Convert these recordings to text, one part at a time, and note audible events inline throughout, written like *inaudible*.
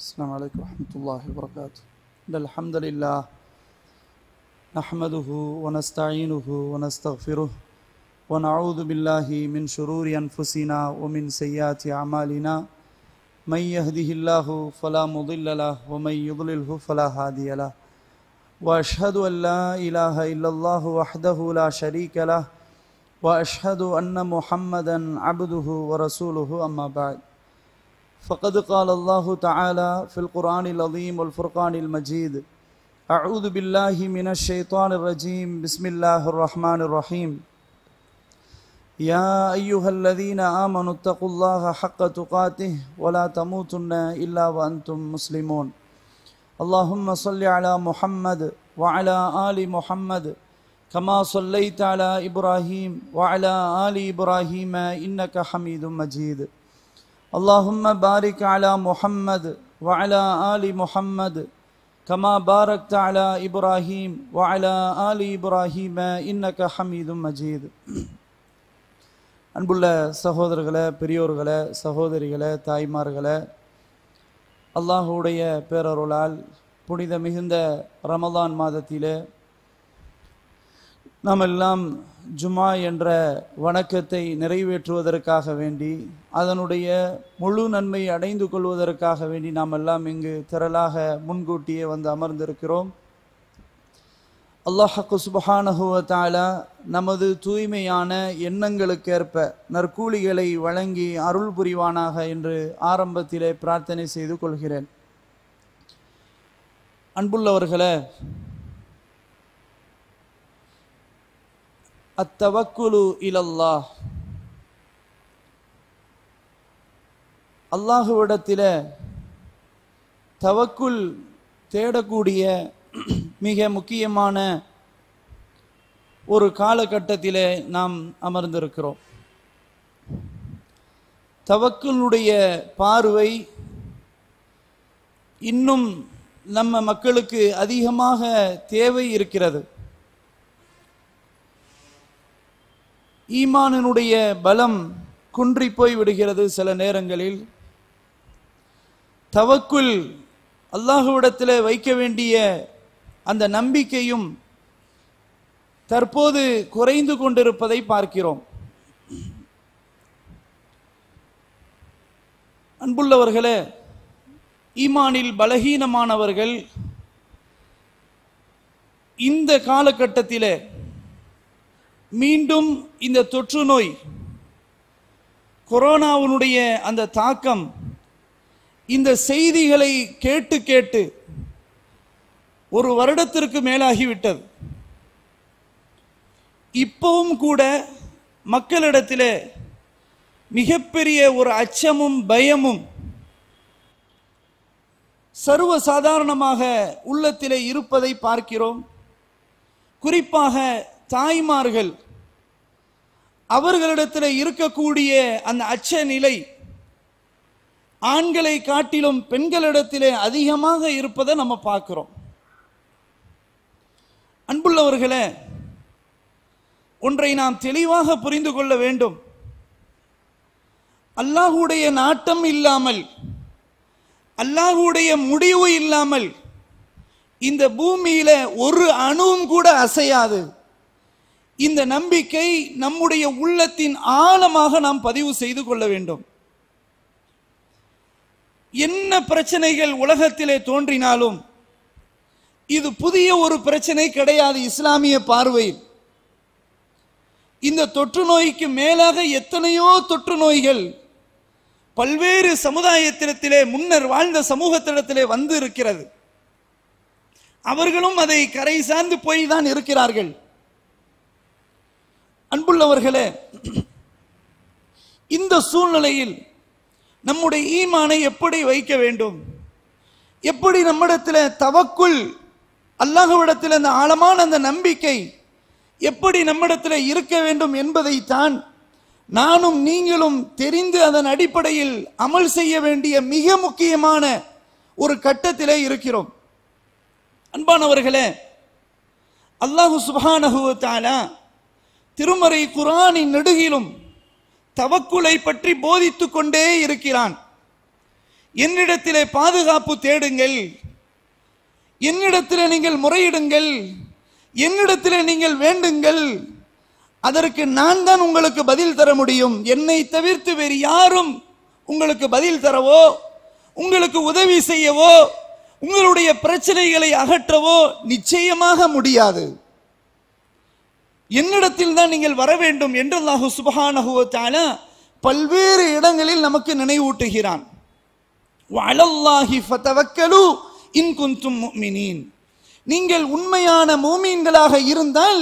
السلام عليكم ورحمة الله وبركاته الحمد لله نحمده ونستعينه ونستغفره ونعوذ بالله من شرور أنفسنا ومن سيئات أعمالنا من يهده الله فلا مضل له ومن يضلله فلا هادي له واشهد ان لا اله الا الله وحده لا شريك له واشهد ان محمدا عبده ورسوله اما بعد فقد قال الله تعالى في القرآن العظيم والفرقان المجيد أعوذ بالله من الشيطان الرجيم بسم الله الرحمن الرحيم يا أيها الذين آمنوا اتقوا الله حق تقاته ولا تموتن إلا وأنتم مسلمون اللهم صل على محمد وعلى آل محمد كما صليت على إبراهيم وعلى آل إبراهيم إنك حميد مجيد اللهم بارك على محمد وعلى آل محمد كما باركت على إبراهيم وعلى آل إبراهيم إنك حميد مجيد அன்புள்ள சகோதரர்களை பெரியோர்களை சகோதரிகளை தாய்மார்களை அல்லாஹுடைய பேரருளால் புனித மிகுந்த ரமலான் மாதத்திலே நாம் எல்லாம் ஜுமா என்ற வணக்கத்தை நிறைவேற்றுவதற்காக வேண்டி அதனுடைய முழு நன்மை அடைந்து கொள்வதற்காக வேண்டி நாம் எல்லாம் இங்கு திரளாக முன்கூட்டியே வந்து அமர்ந்திருக்கிறோம் அல்லாஹ் சுபஹானஹுவத்தாலா நமது தூய்மையான எண்ணங்களுக்கேற்ப நற்கூலிகளை வழங்கி அருள் புரிவானாக என்று ஆரம்பத்திலே பிரார்த்தனை செய்து கொள்கிறேன் அன்புள்ளவர்களே அத்தவக்குலு இலல்லா அல்லாஹுவிடத்தில் தவக்குள் தேடக்கூடிய மிக முக்கியமான ஒரு காலகட்டத்திலே நாம் அமர்ந்திருக்கிறோம் தவக்குளுடைய பார்வை இன்னும் நம்ம மக்களுக்கு அதிகமாக தேவை இருக்கிறது ஈமானினுடைய பலம் குன்றி போய் விடுகிறது சில நேரங்களில் தவக்குள் அல்லாஹுவிடத்தில் வைக்க வேண்டிய அந்த நம்பிக்கையும் தற்போது குறைந்து கொண்டிருப்பதை பார்க்கிறோம் அன்புள்ளவர்களே ஈமானில் பலகீனமானவர்கள் இந்த காலகட்டத்திலே மீண்டும் இந்த தொற்று நோய் கொரோனாவினுடைய அந்த தாக்கம் இந்த செய்திகளை கேட்டு கேட்டு ஒரு வருடத்திற்கு மேலாகிவிட்டது இப்பவும் கூட மக்களிடத்தில் மிகப்பெரிய ஒரு அச்சமும் பயமும் சர்வ சாதாரணமாக உள்ளத்திலே இருப்பதை பார்க்கிறோம் குறிப்பாக தாய்மார்கள் அவர்களிடத்தில் இருக்கக்கூடிய அந்த அச்ச நிலை ஆண்களை காட்டிலும் பெண்களிடத்திலே அதிகமாக இருப்பதை நம்ம பார்க்குறோம் அன்புள்ளவர்களே ஒன்றை நாம் தெளிவாக புரிந்து கொள்ள வேண்டும் அல்லாஹுடைய நாட்டம் இல்லாமல் அல்லாஹுடைய முடிவு இல்லாமல் இந்த பூமியில ஒரு அணுவும் கூட அசையாது இந்த நம்பிக்கை நம்முடைய உள்ளத்தின் ஆழமாக நாம் பதிவு செய்து கொள்ள வேண்டும் என்ன பிரச்சனைகள் உலகத்திலே தோன்றினாலும் இது புதிய ஒரு பிரச்சனை கிடையாது இஸ்லாமிய பார்வையில் இந்த தொற்று நோய்க்கு மேலாக எத்தனையோ தொற்று நோய்கள் பல்வேறு சமுதாயத்திடத்திலே முன்னர் வாழ்ந்த சமூகத்திடத்திலே வந்து இருக்கிறது அவர்களும் அதை கரை சார்ந்து போய் தான் இருக்கிறார்கள் அன்புள்ளவர்களே இந்த சூழ்நிலையில் நம்முடைய ஈமானை எப்படி வைக்க வேண்டும் எப்படி நம்மிடத்தில் தவக்குள் அல்லாஹவிடத்தில் அந்த ஆழமான அந்த நம்பிக்கை எப்படி நம்மிடத்தில் இருக்க வேண்டும் என்பதைத்தான் நானும் நீங்களும் தெரிந்து அதன் அடிப்படையில் அமல் செய்ய வேண்டிய மிக முக்கியமான ஒரு கட்டத்திலே இருக்கிறோம் அன்பானவர்களே அல்லாஹு சுபானஹு திருமறை குரானின் நெடுகிலும் தவக்குலை பற்றி போதித்துக் கொண்டே இருக்கிறான் என்னிடத்திலே பாதுகாப்பு தேடுங்கள் என்னிடத்தில் நீங்கள் முறையிடுங்கள் என்னிடத்தில் நீங்கள் வேண்டுங்கள் அதற்கு நான் தான் உங்களுக்கு பதில் தர முடியும் என்னை தவிர்த்து வேறு யாரும் உங்களுக்கு பதில் தரவோ உங்களுக்கு உதவி செய்யவோ உங்களுடைய பிரச்சனைகளை அகற்றவோ நிச்சயமாக முடியாது என்னிடத்தில் தான் நீங்கள் வர வேண்டும் என்று அல்லாஹு பல்வேறு இடங்களில் நமக்கு நினைவூட்டுகிறான் நீங்கள் உண்மையான மோமீன்களாக இருந்தால்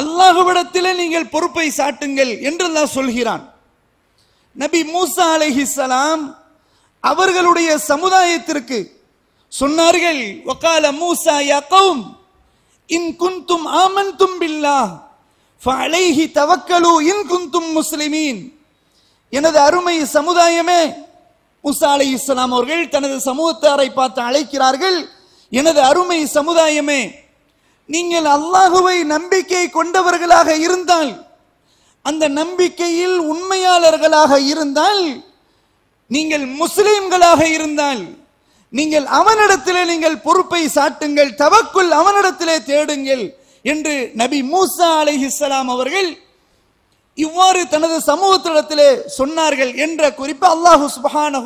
அல்லாஹுவிடத்திலே நீங்கள் பொறுப்பை சாட்டுங்கள் என்று அல்லாஹ் சொல்கிறான் நபி மூசா சலாம் அவர்களுடைய சமுதாயத்திற்கு சொன்னார்கள் மூசா இன் குந்தும் ஆமன் தும்பில்லா அலைஹி தவக்கலு இன் குந்தும் முஸ்லிமீன் எனது அருமை சமுதாயமே முசா அலை இஸ்லாம் அவர்கள் தனது சமூகத்தாரை பார்த்து அழைக்கிறார்கள் எனது அருமை சமுதாயமே நீங்கள் அல்லாஹுவை நம்பிக்கை கொண்டவர்களாக இருந்தால் அந்த நம்பிக்கையில் உண்மையாளர்களாக இருந்தால் நீங்கள் முஸ்லிம்களாக இருந்தால் நீங்கள் அவனிடத்திலே நீங்கள் பொறுப்பை சாட்டுங்கள் தவக்குள் அவனிடத்திலே தேடுங்கள் என்று நபி மூசா அலை இஸ்லாம் அவர்கள் இவ்வாறு தனது சமூகத்திடத்திலே சொன்னார்கள் என்ற குறிப்பு அல்லாஹு சுபஹான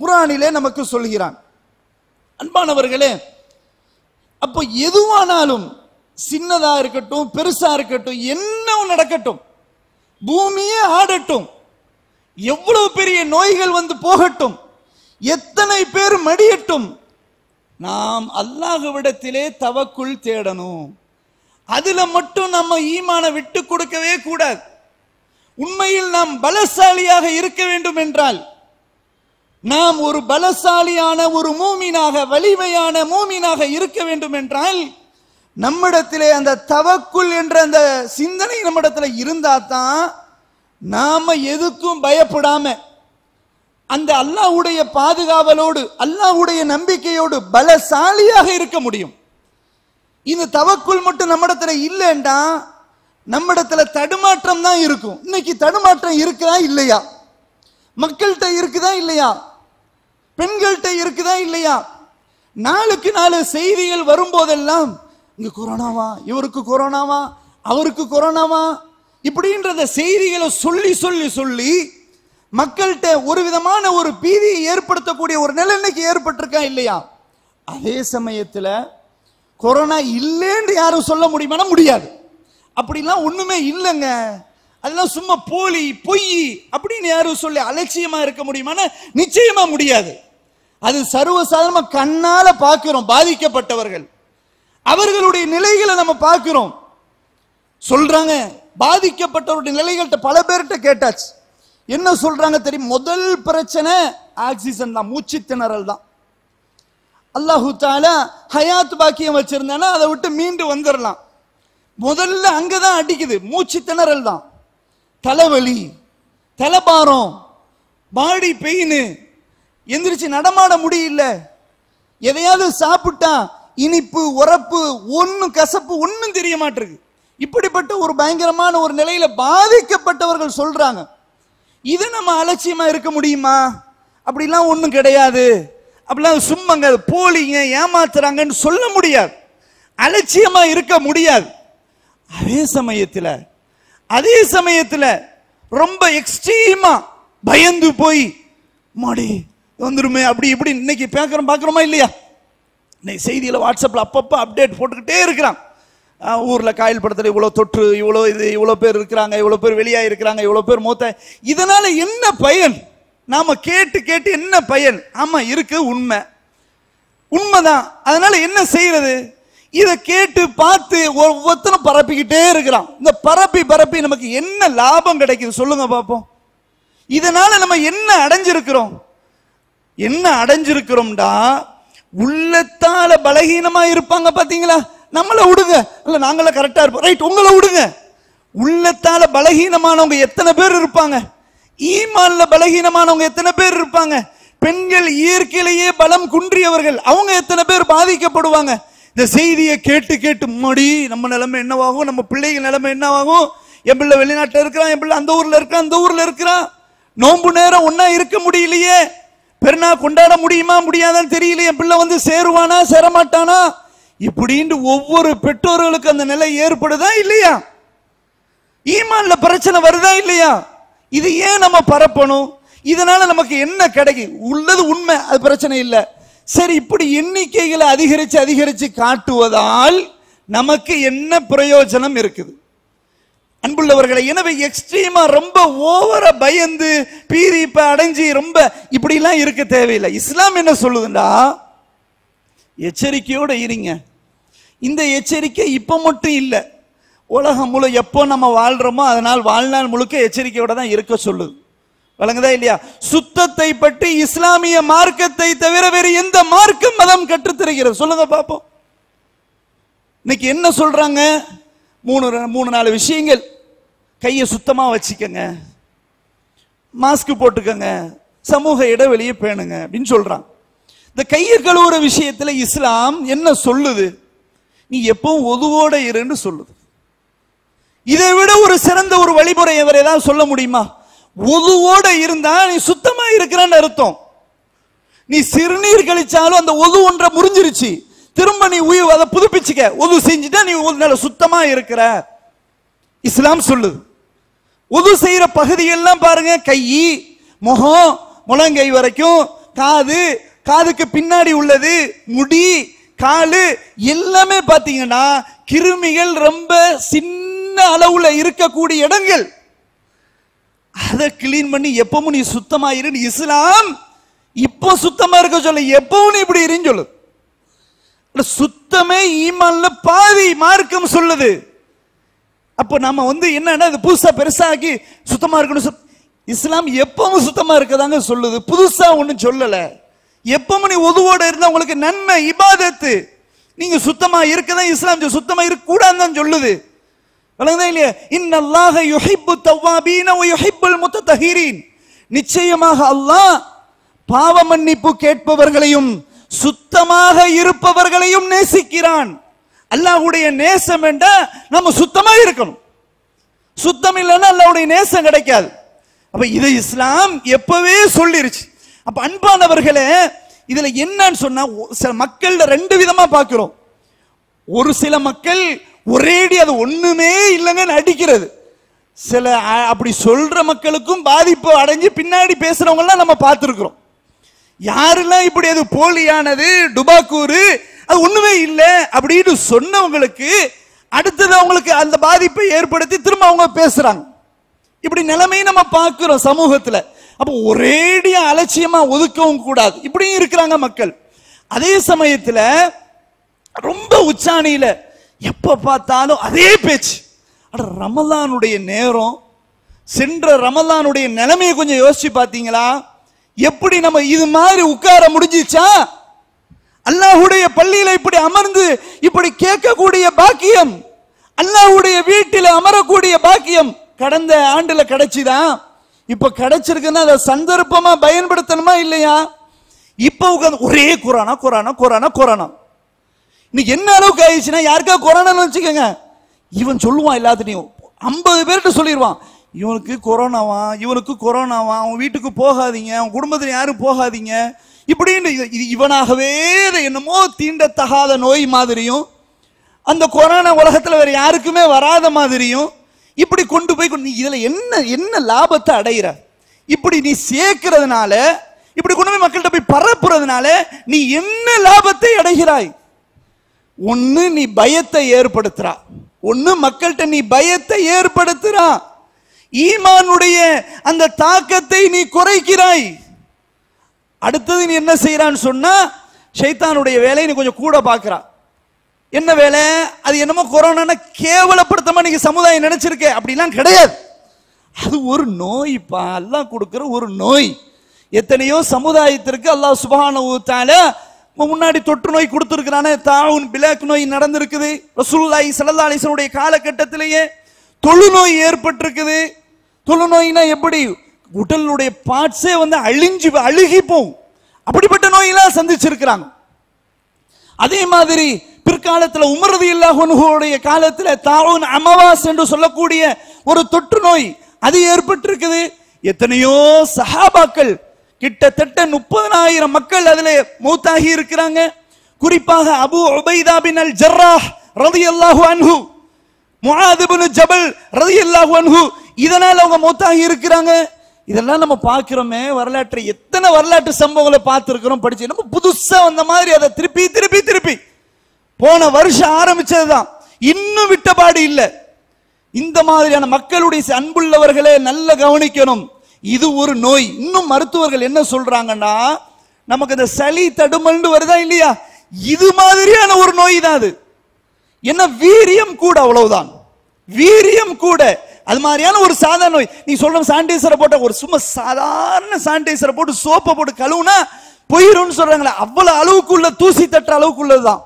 புராணிலே நமக்கு சொல்கிறான் அன்பானவர்களே அப்போ எதுவானாலும் சின்னதா இருக்கட்டும் பெருசா இருக்கட்டும் என்ன நடக்கட்டும் பூமியே ஆடட்டும் எவ்வளவு பெரிய நோய்கள் வந்து போகட்டும் எத்தனை பேர் மடியட்டும் நாம் அல்லாஹுவிடத்திலே தவக்குள் தேடணும் அதில் மட்டும் நம்ம ஈமான விட்டு கொடுக்கவே கூடாது உண்மையில் நாம் பலசாலியாக இருக்க வேண்டும் என்றால் நாம் ஒரு பலசாலியான ஒரு மூமினாக வலிமையான மூமினாக இருக்க வேண்டும் என்றால் நம்மிடத்திலே அந்த தவக்குள் என்ற அந்த சிந்தனை நம்மிடத்தில் இருந்தால் தான் நாம் எதுக்கும் பயப்படாமல் அந்த அல்லாஹ்வுடைய பாதுகாவலோடு அல்லாஹ்வுடைய நம்பிக்கையோடு பலசாலியாக இருக்க முடியும் இந்த தவக்குள் மட்டும் நம்மிடத்துல இல்லைண்டா நம்மிடத்துல தடுமாற்றம் தான் இருக்கும் இன்னைக்கு தடுமாற்றம் இருக்குதா இல்லையா மக்கள்கிட்ட இருக்குதா இல்லையா பெண்கள்கிட்ட இருக்குதா இல்லையா நாளுக்கு நாலு செய்திகள் வரும்போதெல்லாம் இங்க கொரோனாவா இவருக்கு கொரோனாவா அவருக்கு கொரோனாவா இப்படின்றத செய்திகளை சொல்லி சொல்லி சொல்லி மக்கள்கிட்ட ஒரு விதமான ஒரு பீதியை ஏற்படுத்தக்கூடிய ஒரு நிலை இன்னைக்கு ஏற்பட்டிருக்கா இல்லையா அதே சமயத்தில் கொரோனா இல்லைன்னு யாரும் சொல்ல முடியுமானா முடியாது அப்படிலாம் ஒன்றுமே இல்லைங்க அதெல்லாம் சும்மா போலி பொய் அப்படின்னு யாரும் சொல்லி அலட்சியமாக இருக்க முடியுமானா நிச்சயமாக முடியாது அது சர்வசாதாரணமாக கண்ணால் பார்க்குறோம் பாதிக்கப்பட்டவர்கள் அவர்களுடைய நிலைகளை நம்ம பார்க்குறோம் சொல்கிறாங்க பாதிக்கப்பட்டவருடைய நிலைகள்கிட்ட பல பேர்கிட்ட கேட்டாச்சு என்ன சொல்றாங்க தெரியும் முதல் பிரச்சனை ஆக்சிஜன் தான் மூச்சு திணறல் தான் அல்லாஹு தாலா ஹயாத் பாக்கியம் வச்சிருந்தானா அதை விட்டு மீண்டு வந்துடலாம் முதல்ல அங்கே தான் அடிக்குது மூச்சு திணறல் தான் தலைவலி தலைபாரம் பாடி பெயின் எந்திரிச்சு நடமாட முடியல எதையாவது சாப்பிட்டா இனிப்பு உரப்பு ஒன்றும் கசப்பு ஒன்றும் தெரிய மாட்டிருக்கு இப்படிப்பட்ட ஒரு பயங்கரமான ஒரு நிலையில பாதிக்கப்பட்டவர்கள் சொல்றாங்க இதை நம்ம அலட்சியமாக இருக்க முடியுமா அப்படிலாம் ஒன்றும் கிடையாது அப்படிலாம் சும்மங்க போலிங்க ஏமாத்துறாங்கன்னு சொல்ல முடியாது அலட்சியமாக இருக்க முடியாது அதே சமயத்தில் அதே சமயத்தில் ரொம்ப எக்ஸ்ட்ரீமாக பயந்து போய் மாடி வந்துருமே அப்படி இப்படி இன்னைக்கு பேக்கிறோம் பார்க்குறோமா இல்லையா இன்னைக்கு செய்தியில் வாட்ஸ்அப்பில் அப்பப்போ அப்டேட் போட்டுக்கிட்டே இருக்கிறான் ஊரில் காயல் படத்தில் இவ்வளோ தொற்று இவ்வளோ இது இவ்வளோ பேர் இருக்கிறாங்க இவ்வளோ பேர் வெளியாக இருக்கிறாங்க இவ்வளோ பேர் மூத்த இதனால் என்ன பயன் நாம் கேட்டு கேட்டு என்ன பயன் ஆமாம் இருக்குது உண்மை உண்மைதான் அதனால் என்ன செய்கிறது இதை கேட்டு பார்த்து ஒவ்வொருத்தனும் பரப்பிக்கிட்டே இருக்கிறான் இந்த பரப்பி பரப்பி நமக்கு என்ன லாபம் கிடைக்குது சொல்லுங்க பார்ப்போம் இதனால் நம்ம என்ன அடைஞ்சிருக்கிறோம் என்ன அடைஞ்சிருக்கிறோம்டா உள்ளத்தால் பலகீனமாக இருப்பாங்க பார்த்தீங்களா நம்மளை விடுங்க இல்லை நாங்களே கரெக்டாக இருப்போம் ரைட் உங்களை விடுங்க உள்ளத்தால பலகீனமானவங்க எத்தனை பேர் இருப்பாங்க ஈமான்ல பலகீனமானவங்க எத்தனை பேர் இருப்பாங்க பெண்கள் இயற்கையிலேயே பலம் குன்றியவர்கள் அவங்க எத்தனை பேர் பாதிக்கப்படுவாங்க இந்த செய்தியை கேட்டு கேட்டு மடி நம்ம நிலைமை என்னவாகும் நம்ம பிள்ளைகள் நிலைமை என்னவாகும் என் பிள்ளை வெளிநாட்டில் இருக்கிறான் என் பிள்ளை அந்த ஊரில் இருக்கான் அந்த ஊரில் இருக்கிறான் நோன்பு நேரம் ஒன்றா இருக்க முடியலையே பெருனா கொண்டாட முடியுமா முடியாதான்னு தெரியல என் பிள்ளை வந்து சேருவானா சேரமாட்டானா இப்படின்னு ஒவ்வொரு பெற்றோர்களுக்கு அந்த நிலை ஏற்படுதா இல்லையா ஈமான்ல பிரச்சனை வருதா இல்லையா இது ஏன் நம்ம பரப்பணும் இதனால நமக்கு என்ன கிடைக்கு உள்ளது உண்மை அது பிரச்சனை இல்லை சரி இப்படி எண்ணிக்கைகளை அதிகரித்து அதிகரித்து காட்டுவதால் நமக்கு என்ன பிரயோஜனம் இருக்குது அன்புள்ளவர்களை எனவே எக்ஸ்ட்ரீமா ரொம்ப ஓவரா பயந்து பீரிப்பை இப்ப அடைஞ்சி ரொம்ப இப்படிலாம் இருக்க தேவையில்லை இஸ்லாம் என்ன சொல்லுதுண்டா எச்சரிக்கையோட இருங்க இந்த எச்சரிக்கை இப்போ மட்டும் இல்லை உலகம் முழு எப்போ நம்ம வாழ்கிறோமோ அதனால் வாழ்நாள் முழுக்க எச்சரிக்கையோட தான் இருக்க சொல்லுது வழங்குதா இல்லையா சுத்தத்தை பற்றி இஸ்லாமிய மார்க்கத்தை தவிர வேறு எந்த மார்க்கம் மதம் கற்றுத்தருகிறது சொல்லுங்க பார்ப்போம் இன்னைக்கு என்ன சொல்றாங்க மூணு மூணு நாலு விஷயங்கள் கையை சுத்தமாக வச்சுக்கங்க மாஸ்க் போட்டுக்கோங்க சமூக இடைவெளியை பேணுங்க அப்படின்னு சொல்றான் இந்த கையை கழுவுற விஷயத்தில் இஸ்லாம் என்ன சொல்லுது நீ எப்பவும் ஒதுவோட இருன்னு சொல்லுது இதை விட ஒரு சிறந்த ஒரு வழிமுறை எவரை ஏதாவது சொல்ல முடியுமா ஒதுவோட இருந்தா நீ சுத்தமா இருக்கிறன்னு அர்த்தம் நீ சிறுநீர் கழிச்சாலும் அந்த ஒது ஒன்றை முறிஞ்சிருச்சு திரும்ப நீ உயிர் அதை புதுப்பிச்சுக்க ஒது செஞ்சுட்டா நீ நல்ல சுத்தமா இருக்கிற இஸ்லாம் சொல்லுது ஒது செய்யற பகுதியெல்லாம் பாருங்க கை முகம் முழங்கை வரைக்கும் காது காதுக்கு பின்னாடி உள்ளது முடி காலு எல்லாமே பாத்தீங்கன்னா கிருமிகள் ரொம்ப சின்ன அளவுல இருக்கக்கூடிய இடங்கள் அதை கிளீன் பண்ணி எப்பவும் நீ இரு இஸ்லாம் இப்போ சுத்தமா இருக்க சொல்ல எப்பவும் நீ இப்படி இருன்னு சொல்லு சுத்தமே ஈமான்ல பாதி மார்க்கம் சொல்லுது அப்போ நம்ம வந்து என்னன்னா இது புதுசா பெருசாக்கி சுத்தமா இருக்கணும் இஸ்லாம் எப்பவும் சுத்தமா இருக்கதாங்க சொல்லுது புதுசா ஒன்றும் சொல்லலை எப்பவும் நீ உதுவோட இருந்தா உங்களுக்கு நன்மை இபாதத்து நீங்க சுத்தமா இருக்கதான் இஸ்லாம் சுத்தமா இருக்க கூடாதுன்னு சொல்லுது இல்லையா தவ்வாபீன நிச்சயமாக அல்லாஹ் பாவ மன்னிப்பு கேட்பவர்களையும் சுத்தமாக இருப்பவர்களையும் நேசிக்கிறான் அல்லாஹுடைய நேசம் என்ற நம்ம சுத்தமா இருக்கணும் சுத்தம் இல்லைன்னா அல்லாஹுடைய நேசம் கிடைக்காது அப்ப இது இஸ்லாம் எப்பவே சொல்லிருச்சு அப்ப அன்பானவர்களே இதுல என்னன்னு சொன்னா சில மக்கள் ரெண்டு விதமா பாக்குறோம் ஒரு சில மக்கள் ஒரேடி அது ஒண்ணுமே இல்லைங்கன்னு அடிக்கிறது சில அப்படி சொல்ற மக்களுக்கும் பாதிப்பு அடைஞ்சு பின்னாடி பேசுறவங்கலாம் நம்ம பார்த்துருக்குறோம் யாரெல்லாம் இப்படி அது போலியானது டுபாக்கூறு அது ஒண்ணுமே இல்லை அப்படின்னு சொன்னவங்களுக்கு அடுத்தது அவங்களுக்கு அந்த பாதிப்பை ஏற்படுத்தி திரும்ப அவங்க பேசுறாங்க இப்படி நிலைமையை நம்ம பார்க்கிறோம் சமூகத்தில் அப்போ ஒரேடியா அலட்சியமா ஒதுக்கவும் கூடாது இப்படியும் இருக்கிறாங்க மக்கள் அதே சமயத்தில் ரொம்ப உச்சாணியில எப்ப பார்த்தாலும் அதே பேச்சு அட ரமலானுடைய நேரம் சென்ற ரமலானுடைய நிலைமையை கொஞ்சம் யோசிச்சு பார்த்தீங்களா எப்படி நம்ம இது மாதிரி உட்கார முடிஞ்சிச்சா அல்லாஹுடைய பள்ளியில இப்படி அமர்ந்து இப்படி கேட்கக்கூடிய பாக்கியம் அல்லாஹுடைய வீட்டில் அமரக்கூடிய பாக்கியம் கடந்த ஆண்டுல கிடைச்சிதான் இப்போ கிடைச்சிருக்குன்னா அதை சந்தர்ப்பமா பயன்படுத்தணுமா இல்லையா இப்போ உட்காந்து ஒரே கொரோனா கொரோனா கொரோனா கொரோனா இன்னைக்கு என்ன அளவுக்கு ஆயிடுச்சுன்னா யாருக்கா கொரோனான்னு வச்சுக்கோங்க இவன் சொல்லுவான் எல்லாத்துலையும் ஐம்பது பேர்கிட்ட சொல்லிடுவான் இவனுக்கு கொரோனாவா இவனுக்கு கொரோனாவா அவன் வீட்டுக்கு போகாதீங்க அவன் குடும்பத்தில் யாரும் போகாதீங்க இப்படின்னு இது இவனாகவே என்னமோ தீண்டத்தகாத நோய் மாதிரியும் அந்த கொரோனா உலகத்தில் வேற யாருக்குமே வராத மாதிரியும் இப்படி கொண்டு போய் நீ இதில் என்ன என்ன லாபத்தை அடையிற இப்படி நீ சேர்க்கிறதுனால இப்படி கொண்டு போய் மக்கள்கிட்ட போய் பரப்புறதுனால நீ என்ன லாபத்தை அடைகிறாய் ஒன்று நீ பயத்தை ஏற்படுத்துறா ஒன்று மக்கள்கிட்ட நீ பயத்தை ஏற்படுத்துறா ஈமானுடைய அந்த தாக்கத்தை நீ குறைக்கிறாய் அடுத்தது நீ என்ன செய்யறான்னு சொன்னா சைத்தானுடைய வேலையை நீ கொஞ்சம் கூட பார்க்குறா என்ன வேலை அது என்னமோ கொரோனானா கேவலப்படுத்தமா நீங்க சமுதாயம் நினைச்சிருக்க அப்படிலாம் கிடையாது அது ஒரு நோய் எல்லாம் கொடுக்குற ஒரு நோய் எத்தனையோ சமுதாயத்திற்கு அல்லாஹ் சுபான ஊத்தால முன்னாடி தொற்று நோய் கொடுத்துருக்கிறானே தாவுன் பிளாக் நோய் நடந்திருக்குது ரசூல்லாய் சல்லா அலிசனுடைய காலகட்டத்திலேயே தொழுநோய் ஏற்பட்டிருக்குது தொழுநோய்னா எப்படி உடலுடைய பார்ட்ஸே வந்து அழிஞ்சு அழுகி போகும் அப்படிப்பட்ட நோயெல்லாம் சந்திச்சிருக்கிறாங்க அதே மாதிரி பிற்காலத்தில் உமரது இல்லாஹனுடைய காலத்தில் தாரோன் அமவாஸ் என்று சொல்லக்கூடிய ஒரு தொற்று நோய் அது ஏற்பட்டிருக்குது எத்தனையோ சஹாபாக்கள் கிட்டத்தட்ட முப்பதனாயிரம் மக்கள் அதில் மூத்தாகி இருக்கிறாங்க குறிப்பாக அபு உபைதா பின் அல் ஜர்ராஹ் ரதி அல்லாஹு அன்ஹு முஹாதிபின் ஜபல் ரதி அல்லாஹு அன்ஹு இதனால் அவங்க மூத்தாகி இருக்கிறாங்க இதெல்லாம் நம்ம பார்க்குறோமே வரலாற்றை எத்தனை வரலாற்று சம்பவங்களை பார்த்துருக்குறோம் படிச்சு நம்ம புதுசாக வந்த மாதிரி அதை திருப்பி திருப்பி திருப்பி போன வருஷம் ஆரம்பிச்சது தான் இன்னும் விட்டபாடு இல்லை இந்த மாதிரியான மக்களுடைய அன்புள்ளவர்களே நல்ல கவனிக்கணும் இது ஒரு நோய் இன்னும் மருத்துவர்கள் என்ன சொல்றாங்கன்னா நமக்கு இந்த சளி தடுமல்னு வருதா இல்லையா இது மாதிரியான ஒரு நோய் தான் அது என்ன வீரியம் கூட அவ்வளவுதான் வீரியம் கூட அது மாதிரியான ஒரு சாதாரண நோய் நீ சொல்ற சானிடைசரை போட்ட ஒரு சும்மா சாதாரண சானிடைசரை போட்டு சோப்பை போட்டு கழுவுனா போயிடும்னு சொல்றாங்களே அவ்வளவு அளவுக்குள்ள தூசி தட்டுற அளவுக்குள்ளதுதான்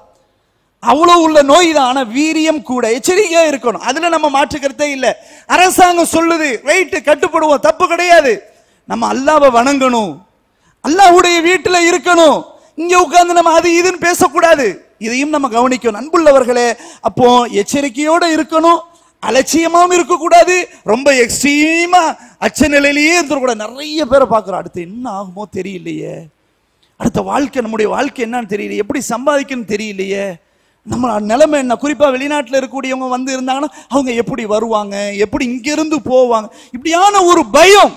அவ்வளோ உள்ள நோய் தான் ஆனால் வீரியம் கூட எச்சரிக்கையாக இருக்கணும் அதில் நம்ம மாற்றுக்கிறதே இல்லை அரசாங்கம் சொல்லுது வெயிட்டு கட்டுப்படுவோம் தப்பு கிடையாது நம்ம அல்லாவை வணங்கணும் அல்லாவுடைய வீட்டில் இருக்கணும் இங்கே உட்காந்து நம்ம அது இதுன்னு பேசக்கூடாது இதையும் நம்ம கவனிக்கணும் அன்புள்ளவர்களே அப்போ எச்சரிக்கையோடு இருக்கணும் அலட்சியமாகவும் இருக்கக்கூடாது ரொம்ப எக்ஸ்ட்ரீமாக அச்ச நிலையிலேயே இருந்துடக்கூடாது நிறைய பேரை பார்க்குறோம் அடுத்து என்ன ஆகுமோ தெரியலையே அடுத்த வாழ்க்கை நம்முடைய வாழ்க்கை என்னன்னு தெரியலையே எப்படி சம்பாதிக்கணும்னு தெரியலையே நம்ம நிலைமை என்ன குறிப்பாக வெளிநாட்டில் இருக்கக்கூடியவங்க வந்து இருந்தாங்கன்னா அவங்க எப்படி வருவாங்க எப்படி இங்கிருந்து போவாங்க இப்படியான ஒரு பயம்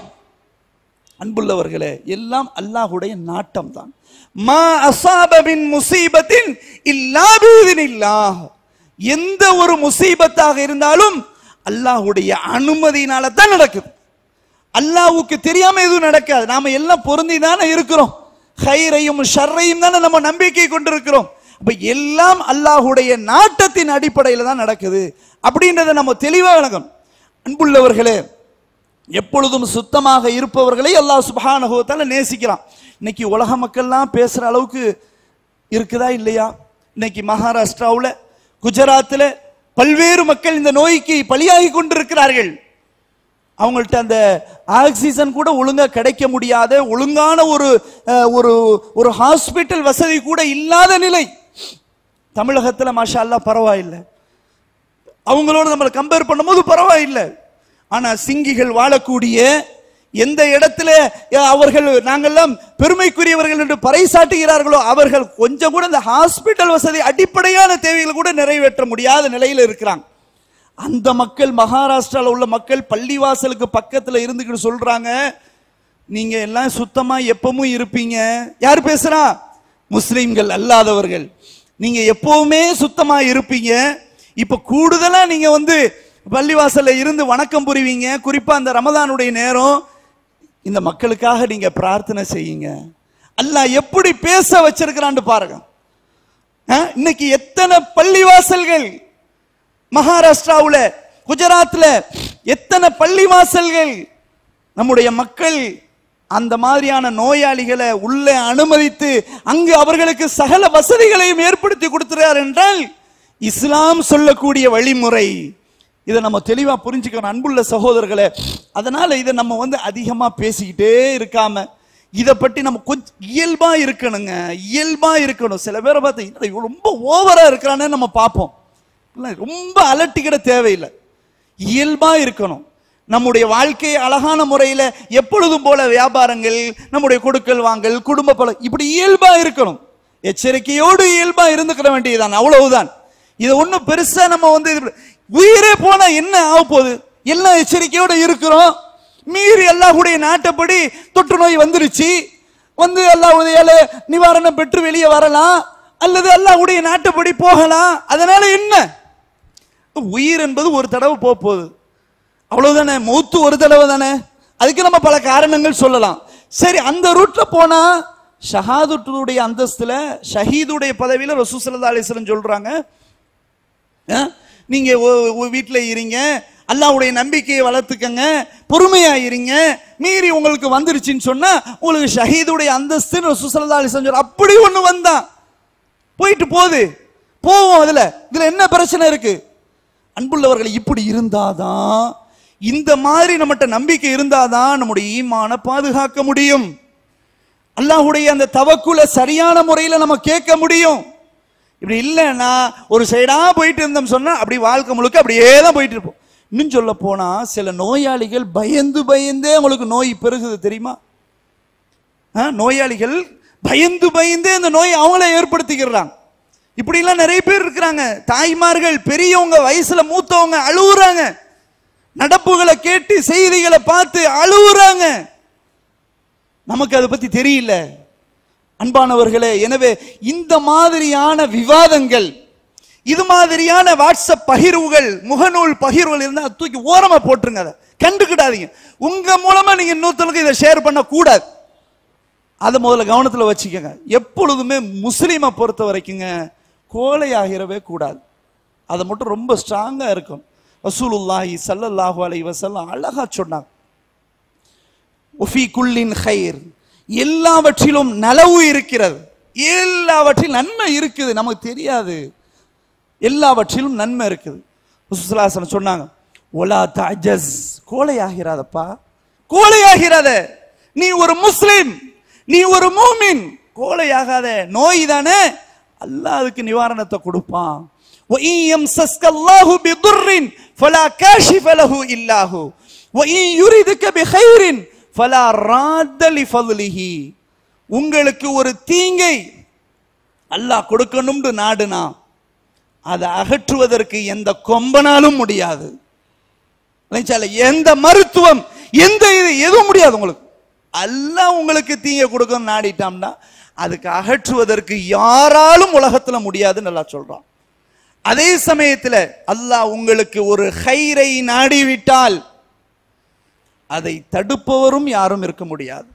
அன்புள்ளவர்களே எல்லாம் அல்லாஹுடைய நாட்டம் தான் மா அசாபபின் முசீபத்தின் இல்லாபீதின் இல்லா எந்த ஒரு முசீபத்தாக இருந்தாலும் அல்லாஹுடைய அனுமதியினால தான் நடக்குது அல்லாஹுக்கு தெரியாம எதுவும் நடக்காது நாம எல்லாம் பொருந்தி தானே இருக்கிறோம் ஹைரையும் ஷர்ரையும் தானே நம்ம நம்பிக்கை கொண்டிருக்கிறோம் இப்போ எல்லாம் அல்லாஹுடைய நாட்டத்தின் அடிப்படையில் தான் நடக்குது அப்படின்றத நம்ம தெளிவாக விளங்கணும் அன்புள்ளவர்களே எப்பொழுதும் சுத்தமாக இருப்பவர்களை அல்லாஹ் சுபானுகத்தால் நேசிக்கிறான் இன்னைக்கு உலக மக்கள்லாம் பேசுகிற அளவுக்கு இருக்குதா இல்லையா இன்னைக்கு மகாராஷ்டிராவில் குஜராத்தில் பல்வேறு மக்கள் இந்த நோய்க்கு பலியாகி கொண்டிருக்கிறார்கள் அவங்கள்ட்ட அந்த ஆக்சிஜன் கூட ஒழுங்காக கிடைக்க முடியாத ஒழுங்கான ஒரு ஒரு ஒரு ஹாஸ்பிட்டல் வசதி கூட இல்லாத நிலை தமிழகத்தில் மாஷா அல்லா பரவாயில்லை அவங்களோட நம்மளை கம்பேர் பண்ணும்போது பரவாயில்லை ஆனால் சிங்கிகள் வாழக்கூடிய எந்த இடத்துல அவர்கள் நாங்கள்லாம் பெருமைக்குரியவர்கள் என்று பறைசாட்டுகிறார்களோ அவர்கள் கொஞ்சம் கூட இந்த ஹாஸ்பிட்டல் வசதி அடிப்படையான தேவைகளை கூட நிறைவேற்ற முடியாத நிலையில் இருக்கிறாங்க அந்த மக்கள் மகாராஷ்டிராவில் உள்ள மக்கள் பள்ளிவாசலுக்கு பக்கத்தில் இருந்துக்கிட்டு சொல்கிறாங்க நீங்கள் எல்லாம் சுத்தமாக எப்பவும் இருப்பீங்க யார் பேசுகிறா முஸ்லீம்கள் அல்லாதவர்கள் நீங்கள் எப்போவுமே சுத்தமாக இருப்பீங்க இப்போ கூடுதலாக நீங்கள் வந்து பள்ளிவாசலில் இருந்து வணக்கம் புரிவீங்க குறிப்பாக அந்த ரமதானுடைய நேரம் இந்த மக்களுக்காக நீங்கள் பிரார்த்தனை செய்யுங்க அல்ல எப்படி பேச வச்சிருக்கிறான்னு பாருங்க இன்னைக்கு எத்தனை பள்ளிவாசல்கள் மகாராஷ்டிராவில் குஜராத்தில் எத்தனை பள்ளிவாசல்கள் நம்முடைய மக்கள் அந்த மாதிரியான நோயாளிகளை உள்ளே அனுமதித்து அங்கு அவர்களுக்கு சகல வசதிகளையும் ஏற்படுத்தி கொடுத்துறார் என்றால் இஸ்லாம் சொல்லக்கூடிய வழிமுறை இதை நம்ம தெளிவாக புரிஞ்சுக்கணும் அன்புள்ள சகோதரர்களை அதனால் இதை நம்ம வந்து அதிகமாக பேசிக்கிட்டே இருக்காம இதை பற்றி நம்ம கொஞ்சம் இயல்பாக இருக்கணுங்க இயல்பாக இருக்கணும் சில பேரை இவ்வளோ ரொம்ப ஓவராக இருக்கிறானே நம்ம பார்ப்போம் இல்லை ரொம்ப அலட்டிக்கிட தேவையில்லை இயல்பாக இருக்கணும் நம்முடைய வாழ்க்கையை அழகான முறையில் எப்பொழுதும் போல வியாபாரங்கள் நம்முடைய கொடுக்கல் வாங்கல் குடும்ப பல இப்படி இயல்பாக இருக்கணும் எச்சரிக்கையோடு இயல்பாக இருந்துக்கிற வேண்டியதுதான் அவ்வளவுதான் இது ஒன்றும் பெருசாக நம்ம வந்து உயிரே போனால் என்ன ஆக போகுது எல்லாம் எச்சரிக்கையோடு இருக்கிறோம் மீறி கூடிய நாட்டப்படி தொற்று நோய் வந்துருச்சு வந்து எல்லா உதயால நிவாரணம் பெற்று வெளியே வரலாம் அல்லது எல்லா கூடிய நாட்டுப்படி போகலாம் அதனால என்ன உயிர் என்பது ஒரு தடவை போக போகுது அவ்வளவுதானே மூத்து ஒரு தடவை தானே அதுக்கு நம்ம பல காரணங்கள் சொல்லலாம் சரி அந்த ரூட்ல போனா ஷஹாதுடைய அந்தஸ்துல ஷஹீதுடைய பதவியில் ரசூசல்லா சல்லா அலிஸ்லம் சொல்றாங்க நீங்க வீட்டில் இருங்க அல்லாவுடைய நம்பிக்கையை வளர்த்துக்கங்க பொறுமையா இருங்க மீறி உங்களுக்கு வந்துருச்சுன்னு சொன்னா உங்களுக்கு ஷஹீதுடைய அந்தஸ்துன்னு ரசூசல்லா சல்லா அலிஸ்லம் சொல்ற அப்படி ஒன்று வந்தான் போயிட்டு போகுது போவோம் அதில் இதில் என்ன பிரச்சனை இருக்கு அன்புள்ளவர்கள் இப்படி இருந்தாதான் இந்த மாதிரி நம்மகிட்ட நம்பிக்கை இருந்தாதான் நம்முடைய ஈமான பாதுகாக்க முடியும் அல்லாஹுடைய அந்த தவக்குல சரியான முறையில் நம்ம கேட்க முடியும் இப்படி இல்லைன்னா ஒரு சைடாக போயிட்டு இருந்தோம் சொன்னால் அப்படி வாழ்க்கை முழுக்க அப்படியே தான் போயிட்டு இருப்போம் இன்னும் சொல்ல போனால் சில நோயாளிகள் பயந்து பயந்தே உங்களுக்கு நோய் பெருகுது தெரியுமா நோயாளிகள் பயந்து பயந்தே இந்த நோய் அவங்கள ஏற்படுத்திக்கிறாங்க இப்படிலாம் நிறைய பேர் இருக்கிறாங்க தாய்மார்கள் பெரியவங்க வயசில் மூத்தவங்க அழுகுறாங்க நடப்புகளை கேட்டு செய்திகளை பார்த்து அழுவுறாங்க நமக்கு அதை பத்தி தெரியல அன்பானவர்களே எனவே இந்த மாதிரியான விவாதங்கள் இது மாதிரியான வாட்ஸ்அப் பகிர்வுகள் முகநூல் பகிர்வுகள் இருந்தால் தூக்கி ஓரமாக போட்டுருங்க அதை கண்டுக்கிடாதீங்க உங்கள் மூலமாக நீங்கள் இன்னொருத்தருக்கு இதை ஷேர் பண்ணக்கூடாது அதை முதல்ல கவனத்தில் வச்சுக்கோங்க எப்பொழுதுமே முஸ்லீமை பொறுத்த வரைக்குங்க கோலை ஆகிறவே கூடாது அதை மட்டும் ரொம்ப ஸ்ட்ராங்காக இருக்கும் ரசூலுல்லாஹி சல்லல்லாஹு அலை வசல்லாம் அழகாக சொன்னாங்க உஃபி குல்லின் ஹைர் எல்லாவற்றிலும் நலவு இருக்கிறது எல்லாவற்றிலும் நன்மை இருக்குது நமக்கு தெரியாது எல்லாவற்றிலும் நன்மை இருக்குது சுசுலாசன் சொன்னாங்க ஒலா தாஜஸ் கோழையாகிறாதப்பா கோழையாகிறாத நீ ஒரு முஸ்லிம் நீ ஒரு மூமின் கோலையாகாத நோய் தானே அல்லாதுக்கு நிவாரணத்தை கொடுப்பான் وإن يمسسك الله بضر فلا كاشف له إلا هو وإن يردك بخير فلا راد لفضله உங்களுக்கு ஒரு தீங்கை அல்லாஹ் கொடுக்கணும்னு நாடுனா அதை அகற்றுவதற்கு எந்த கொம்பனாலும் முடியாது எந்த மருத்துவம் எந்த இது எதுவும் முடியாது உங்களுக்கு அல்லாஹ் உங்களுக்கு தீங்க கொடுக்கணும்னு நாடிட்டோம்னா அதுக்கு அகற்றுவதற்கு யாராலும் உலகத்தில் முடியாதுன்னு நல்லா சொல்கிறான் அதே சமயத்தில் அல்லாஹ் உங்களுக்கு ஒரு ஹைரை நாடிவிட்டால் அதை தடுப்பவரும் யாரும் இருக்க முடியாது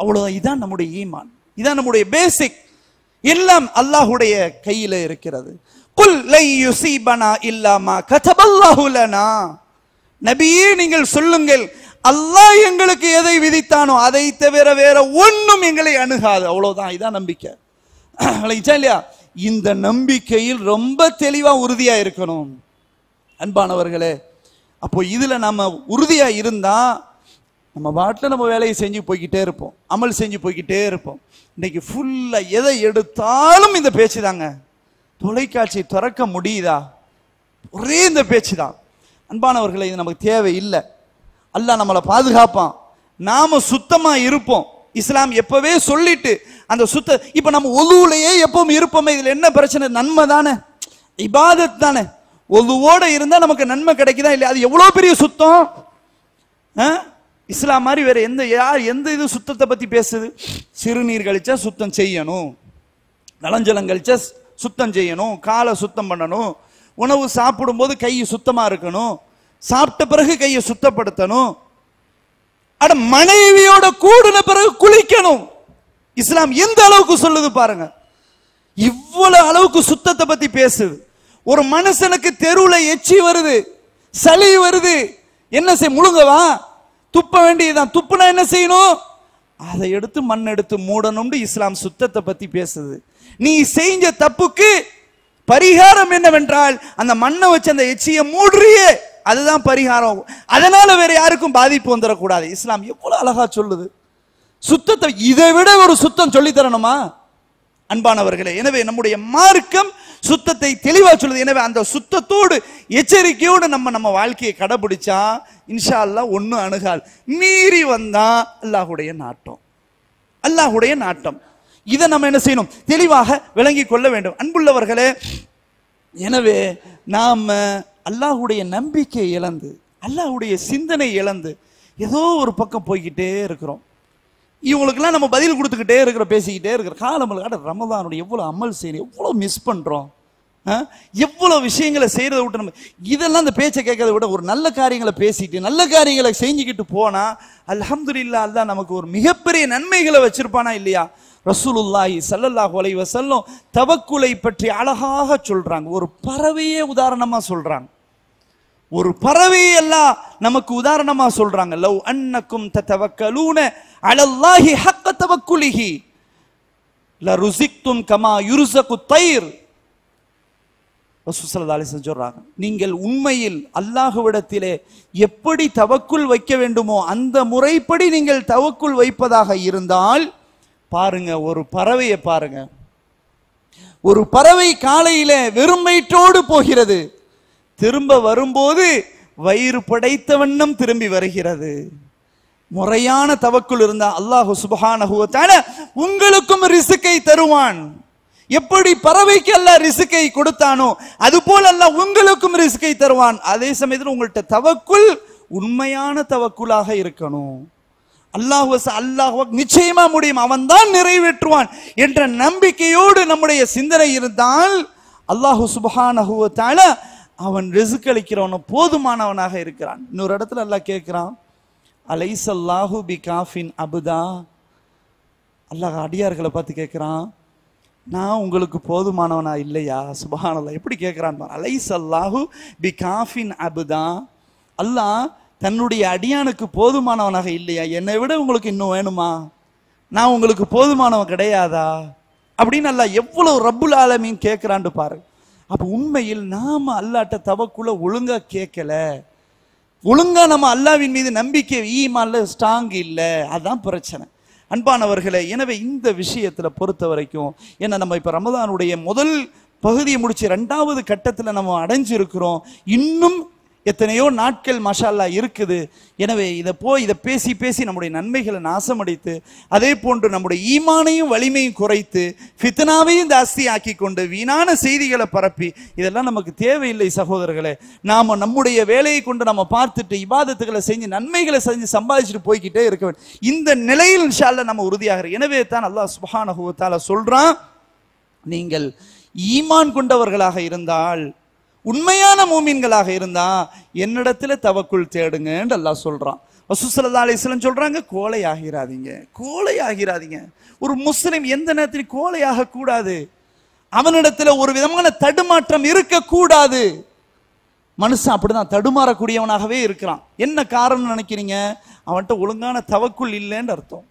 அவ்வளோதான் இதான் நம்முடைய ஈமான் இதான் நம்முடைய பேசிக் எல்லாம் அல்லாஹுடைய கையில் இருக்கிறது குல் லை யுசீபனா இல்லாமா கதபல்லாஹுலனா நபியே நீங்கள் சொல்லுங்கள் அல்லாஹ் எங்களுக்கு எதை விதித்தானோ அதை தவிர வேற ஒன்றும் எங்களை அணுகாது அவ்வளோதான் இதான் நம்பிக்கை *clears throat* இல்லையா இந்த நம்பிக்கையில் ரொம்ப தெளிவாக உறுதியாக இருக்கணும் அன்பானவர்களே அப்போ இதில் நம்ம உறுதியாக இருந்தால் நம்ம பாட்டில் நம்ம வேலையை செஞ்சு போய்கிட்டே இருப்போம் அமல் செஞ்சு போய்கிட்டே இருப்போம் இன்றைக்கி ஃபுல்லாக எதை எடுத்தாலும் இந்த பேச்சு தாங்க தொலைக்காட்சி திறக்க முடியுதா ஒரே இந்த பேச்சு தான் அன்பானவர்களை இது நமக்கு தேவையில்லை அல்ல நம்மளை பாதுகாப்பான் நாம் சுத்தமாக இருப்போம் இஸ்லாம் எப்போவே சொல்லிட்டு அந்த சுத்த இப்போ நம்ம ஒலுவுலையே எப்பவும் இருப்போமே இதில் என்ன பிரச்சனை நன்மை தானே இபாதத் தானே ஒழுவோட இருந்தால் நமக்கு நன்மை கிடைக்குதா இல்லை அது எவ்வளோ பெரிய சுத்தம் இஸ்லாம் மாதிரி வேறு எந்த யார் எந்த இது சுத்தத்தை பற்றி பேசுது சிறுநீர் கழிச்சா சுத்தம் செய்யணும் நலஞ்சலம் கழிச்சா சுத்தம் செய்யணும் காலை சுத்தம் பண்ணணும் உணவு சாப்பிடும்போது கை சுத்தமாக இருக்கணும் சாப்பிட்ட பிறகு கையை சுத்தப்படுத்தணும் அட மனைவியோட கூடின பிறகு குளிக்கணும் இஸ்லாம் எந்த அளவுக்கு சொல்லுது பாருங்க இவ்வளவு அளவுக்கு சுத்தத்தை பத்தி பேசுது ஒரு மனுஷனுக்கு தெருவில் எச்சி வருது சளி வருது என்ன செய்ய முழுங்கவா துப்ப வேண்டியதுதான் துப்புனா என்ன செய்யணும் அதை எடுத்து மண் எடுத்து மூடணும்னு இஸ்லாம் சுத்தத்தை பத்தி பேசுது நீ செஞ்ச தப்புக்கு பரிகாரம் என்னவென்றால் அந்த மண்ணை வச்சு அந்த எச்சியை மூடுறியே அதுதான் பரிகாரம் அதனால வேற யாருக்கும் பாதிப்பு வந்துடக்கூடாது இஸ்லாம் எவ்வளவு அழகா சொல்லுது சுத்தத்தை இதை விட ஒரு சுத்தம் சொல்லி தரணுமா அன்பானவர்களே எனவே நம்முடைய மார்க்கம் சுத்தத்தை தெளிவாக சொல்லுது எனவே அந்த சுத்தத்தோடு எச்சரிக்கையோடு நம்ம நம்ம வாழ்க்கையை கடைபிடிச்சா இன்ஷா அல்லா ஒன்றும் அணுகாது மீறி வந்தா அல்லாஹுடைய நாட்டம் அல்லாஹுடைய நாட்டம் இதை நம்ம என்ன செய்யணும் தெளிவாக விளங்கி கொள்ள வேண்டும் அன்புள்ளவர்களே எனவே நாம் அல்லாஹுடைய நம்பிக்கை இழந்து அல்லாஹுடைய சிந்தனை இழந்து ஏதோ ஒரு பக்கம் போய்கிட்டே இருக்கிறோம் இவங்களுக்கெல்லாம் நம்ம பதில் கொடுத்துக்கிட்டே இருக்கிற பேசிக்கிட்டே இருக்கிற காலம் நம்மளுக்காட்ட ரமதானுடைய எவ்வளோ அமல் செய்யணும் எவ்வளோ மிஸ் பண்ணுறோம் எவ்வளோ விஷயங்களை செய்கிறத விட்டு நம்ம இதெல்லாம் அந்த பேச்சை கேட்கறத விட ஒரு நல்ல காரியங்களை பேசிட்டு நல்ல காரியங்களை செஞ்சுக்கிட்டு போனால் இல்லா அல்லா நமக்கு ஒரு மிகப்பெரிய நன்மைகளை வச்சுருப்பானா இல்லையா ரசூலுல்லாஹி சல்லல்லாஹ் ஒலை வசல்லும் தவக்குலை பற்றி அழகாக சொல்கிறாங்க ஒரு பறவையே உதாரணமாக சொல்கிறாங்க ஒரு பறவை எல்லாம் நமக்கு உதாரணமா சொல்றாங்க லவ் அன்னக்கும் தத்தவக்கலூன அலல்லாஹி ஹக்க தவக்குலிஹி ல ருசிக்தும் கமா யுருசகு தயிர் சொல்றாங்க நீங்கள் உண்மையில் அல்லாஹுவிடத்திலே எப்படி தவக்குள் வைக்க வேண்டுமோ அந்த முறைப்படி நீங்கள் தவக்குள் வைப்பதாக இருந்தால் பாருங்க ஒரு பறவையை பாருங்க ஒரு பறவை காலையில வெறும் வயிற்றோடு போகிறது திரும்ப வரும்போது வயிறு படைத்த வண்ணம் திரும்பி வருகிறது முறையான தவக்குள் இருந்தால் அல்லாஹு சுபகான உங்களுக்கும் ரிசுக்கை தருவான் எப்படி பறவைக்கு அல்ல ரிசுக்கை கொடுத்தானோ அது போல அல்ல உங்களுக்கும் ரிசுக்கை தருவான் அதே சமயத்தில் உங்கள்கிட்ட தவக்குள் உண்மையான தவக்குளாக இருக்கணும் அல்லாஹு அல்லாஹ் நிச்சயமா முடியும் அவன் தான் நிறைவேற்றுவான் என்ற நம்பிக்கையோடு நம்முடைய சிந்தனை இருந்தால் அல்லாஹு சுபஹானகுவத்தால அவன் ரிசுக்களிக்கிறவனு போதுமானவனாக இருக்கிறான் இன்னொரு இடத்துல எல்லாம் கேட்குறான் அலைசல்லாஹு பி காஃபின் அபுதா அல்லாஹ் அடியார்களை பார்த்து கேட்குறான் நான் உங்களுக்கு போதுமானவனா இல்லையா சுபஹானல்லா எப்படி கேட்குறான் அலை சல்லாஹு பி காஃபின் அபுதா அல்லாஹ் தன்னுடைய அடியானுக்கு போதுமானவனாக இல்லையா என்னை விட உங்களுக்கு இன்னும் வேணுமா நான் உங்களுக்கு போதுமானவன் கிடையாதா அப்படின்னு அல்ல எவ்வளவு ரப்புல் ஆலமின்னு கேட்குறான்னு பாருங்க அப்போ உண்மையில் நாம் அல்லாட்ட தவக்குள்ள ஒழுங்காக கேட்கல ஒழுங்கா நம்ம அல்லாவின் மீது நம்பிக்கை ஈமால ஸ்ட்ராங் இல்லை அதுதான் பிரச்சனை அன்பானவர்களே எனவே இந்த விஷயத்தில் பொறுத்த வரைக்கும் ஏன்னா நம்ம இப்போ ரமதானுடைய முதல் பகுதியை முடிச்சு ரெண்டாவது கட்டத்தில் நம்ம அடைஞ்சிருக்கிறோம் இன்னும் எத்தனையோ நாட்கள் மஷாலா இருக்குது எனவே இதை போய் இதை பேசி பேசி நம்முடைய நன்மைகளை நாசமடைத்து அதே போன்று நம்முடைய ஈமானையும் வலிமையும் குறைத்து ஃபித்னாவையும் ஜாஸ்தி ஆக்கி கொண்டு வீணான செய்திகளை பரப்பி இதெல்லாம் நமக்கு தேவையில்லை சகோதரர்களே நாம் நம்முடைய வேலையை கொண்டு நம்ம பார்த்துட்டு இவாதத்துகளை செஞ்சு நன்மைகளை செஞ்சு சம்பாதிச்சுட்டு போய்கிட்டே இருக்க வேண்டும் இந்த நிலையில் ஷால நம்ம உறுதியாகிற எனவே தான் அல்லாஹ் சுபானகுவத்தால சொல்கிறான் நீங்கள் ஈமான் கொண்டவர்களாக இருந்தால் உண்மையான மூமீன்களாக இருந்தா என்னிடத்துல தவக்குள் தேடுங்கன்னு எல்லாம் சொல்றான் வசூசலதா அலிஸ்லம் சொல்றாங்க கோலை ஆகிறாதீங்க கோலை ஆகிறாதீங்க ஒரு முஸ்லிம் எந்த நேரத்தில் கோலை ஆகக்கூடாது அவனிடத்துல ஒரு விதமான தடுமாற்றம் இருக்கக்கூடாது மனுஷன் அப்படிதான் தடுமாறக்கூடியவனாகவே இருக்கிறான் என்ன காரணம் நினைக்கிறீங்க அவன்கிட்ட ஒழுங்கான தவக்குள் இல்லைன்னு அர்த்தம்